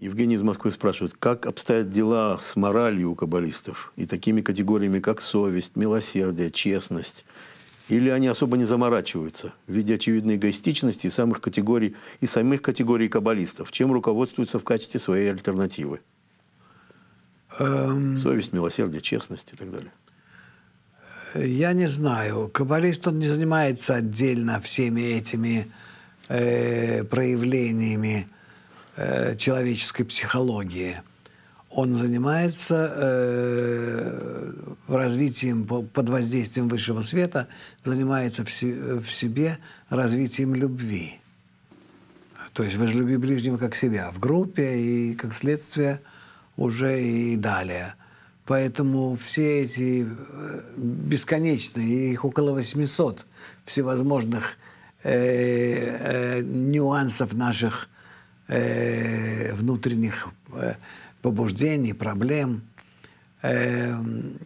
Евгений из Москвы спрашивает, как обстоят дела с моралью у каббалистов и такими категориями, как совесть, милосердие, честность? Или они особо не заморачиваются в виде очевидной эгоистичности и самых категорий, и самих категорий каббалистов? Чем руководствуются в качестве своей альтернативы? Эм... Совесть, милосердие, честность и так далее. Я не знаю. Каббалист, он не занимается отдельно всеми этими э, проявлениями э, человеческой психологии. Он занимается э, развитием под воздействием высшего света, занимается в, се, в себе развитием любви. То есть возлюби ближнего как себя в группе и как следствие уже и далее. Поэтому все эти э, бесконечные, их около 800 всевозможных э, э, нюансов наших э, внутренних э, побуждений, проблем. Э, эм,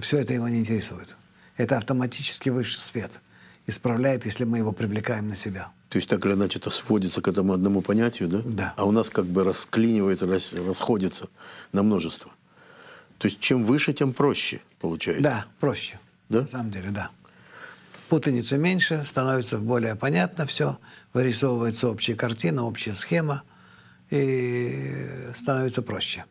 все это его не интересует. Это автоматически высший свет исправляет, если мы его привлекаем на себя. То есть так или иначе это сводится к этому одному понятию, да? Да. А у нас как бы расклинивается, рас, расходится на множество. То есть чем выше, тем проще получается. Да, проще. Да? На самом деле, да путаницы меньше, становится более понятно все, вырисовывается общая картина, общая схема, и становится проще.